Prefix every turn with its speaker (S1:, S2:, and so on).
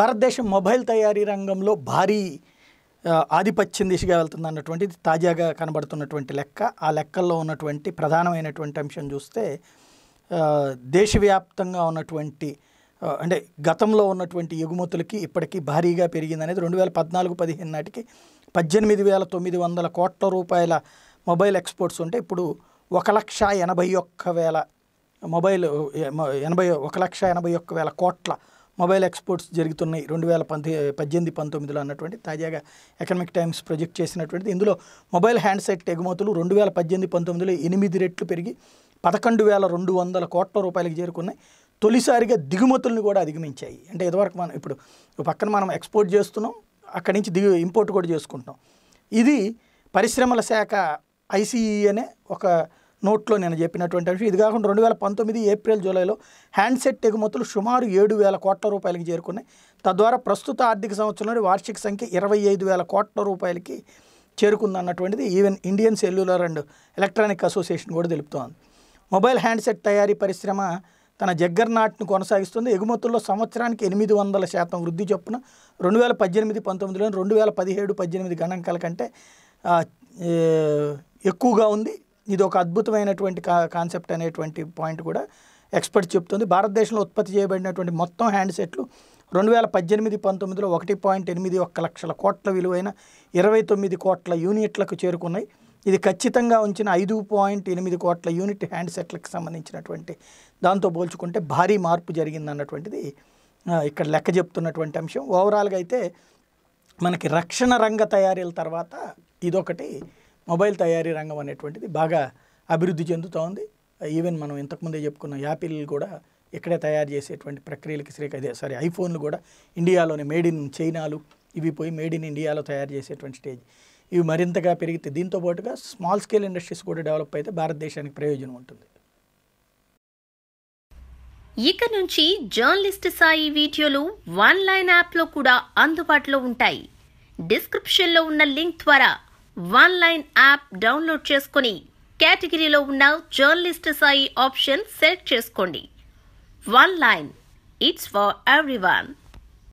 S1: భారతదేశం మొబైల్ తయారీ రంగంలో భారీ ఆధిపత్యం దిశగా వెళ్తుంది అన్నటువంటిది తాజాగా కనబడుతున్నటువంటి లెక్క ఆ లెక్కల్లో ఉన్నటువంటి ప్రధానమైనటువంటి అంశం చూస్తే దేశవ్యాప్తంగా ఉన్నటువంటి అంటే గతంలో ఉన్నటువంటి ఎగుమతులకి ఇప్పటికీ భారీగా పెరిగింది అనేది రెండు వేల పద్నాలుగు పదిహేను నాటికి పద్దెనిమిది వేల తొమ్మిది వందల కోట్ల రూపాయల మొబైల్ ఎక్స్పోర్ట్స్ ఉంటే ఇప్పుడు ఒక లక్ష ఎనభై ఒక్క వేల మొబైల్ ఎనభై ఒక లక్ష ఎనభై ఒక్క వేల కోట్ల మొబైల్ ఎక్స్పోర్ట్స్ జరుగుతున్నాయి రెండు వేల పంతొ పద్దెనిమిది పంతొమ్మిదిలో అన్నటువంటి తాజాగా ఎకనామిక్ టైమ్స్ ప్రొజెక్ట్ చేసినటువంటిది ఇందులో మొబైల్ హ్యాండ్సెట్ ఎగుమతులు రెండు వేల పద్దెనిమిది పంతొమ్మిదిలో ఎనిమిది రెట్లు పెరిగి పదకొండు వేల రెండు వందల కోట్ల రూపాయలకు చేరుకున్నాయి తొలిసారిగా దిగుమతులను కూడా అధిగమించాయి అంటే ఇదివరకు మనం ఇప్పుడు పక్కన మనం ఎక్స్పోర్ట్ చేస్తున్నాం అక్కడి నుంచి దిగు ఇంపోర్ట్ కూడా చేసుకుంటున్నాం ఇది పరిశ్రమల శాఖ ఐసీఈ అనే ఒక నోట్లో నేను చెప్పినటువంటి విషయం ఇది కాకుండా రెండు వేల పంతొమ్మిది ఏప్రిల్ జూలైలో హ్యాండ్సెట్ ఎగుమతులు సుమారు ఏడు వేల కోట్ల రూపాయలకి చేరుకున్నాయి తద్వారా ప్రస్తుత ఆర్థిక సంవత్సరంలో వార్షిక సంఖ్య ఇరవై ఐదు వేల కోట్ల రూపాయలకి చేరుకుందన్నటువంటిది even Indian cellular and electronic association కూడా తెలుపుతోంది మొబైల్ హ్యాండ్సెట్ తయారీ పరిశ్రమ తన జగ్గర్నాట్ను కొనసాగిస్తుంది ఎగుమతుల్లో సంవత్సరానికి ఎనిమిది వందల శాతం వృద్ధి చొప్పున రెండు వేల పద్దెనిమిది పంతొమ్మిదిలో రెండు వేల పదిహేడు పద్దెనిమిది గణాంకాల కంటే ఎక్కువగా ఉంది ఇది ఒక అద్భుతమైనటువంటి కాన్సెప్ట్ అనేటువంటి పాయింట్ కూడా ఎక్స్పర్ట్ చెప్తుంది భారతదేశంలో ఉత్పత్తి చేయబడినటువంటి మొత్తం హ్యాండ్సెట్లు రెండు వేల పద్దెనిమిది పంతొమ్మిదిలో ఒకటి పాయింట్ ఎనిమిది ఒక్క లక్షల కోట్ల విలువైన ఇరవై తొమ్మిది కోట్ల యూనిట్లకు చేరుకున్నాయి ఇది ఖచ్చితంగా ఉంచిన ఐదు పాయింట్ ఎనిమిది కోట్ల యూనిట్ హ్యాండ్సెట్లకు సంబంధించినటువంటి దాంతో పోల్చుకుంటే భారీ మార్పు జరిగిందన్నటువంటిది ఇక్కడ లెక్క చెప్తున్నటువంటి అంశం ఓవరాల్గా అయితే మనకి రక్షణ రంగ తయారీల తర్వాత ఇదొకటి మొబైల్ తయారీ రంగం అనేటువంటిది బాగా అభివృద్ధి చెందుతూ ఉంది ఈవెన్ మనం ఇంతకుముందే చెప్పుకున్న యాపిల్ కూడా ఇక్కడే తయారు చేసేటువంటి ప్రక్రియలకి శ్రీక అదే సారీ ఐఫోన్లు కూడా ఇండియాలోనే మేడ్ ఇన్ చైనాలు ఇవి పోయి మేడ్ ఇన్ ఇండియాలో తయారు చేసేటువంటి స్టేజ్ ఇవి మరింతగా పెరిగితే దీంతో పాటుగా స్మాల్ స్కేల్ ఇండస్ట్రీస్ కూడా డెవలప్ అయితే భారతదేశానికి ప్రయోజనం ఉంటుంది
S2: ఇక నుంచి జర్నలిస్ట్ సాయి వీడియోలు వన్ లైన్ యాప్లో కూడా అందుబాటులో ఉంటాయి డిస్క్రిప్షన్లో ఉన్న లింక్ ద్వారా వన్ లైన్ యాప్ డౌన్లోడ్ చేసుకుని కేటగిరీలో ఉన్న జర్నలిస్ట్ సాయి ఆప్షన్ సెలెక్ట్ చేసుకోండి one line it's for everyone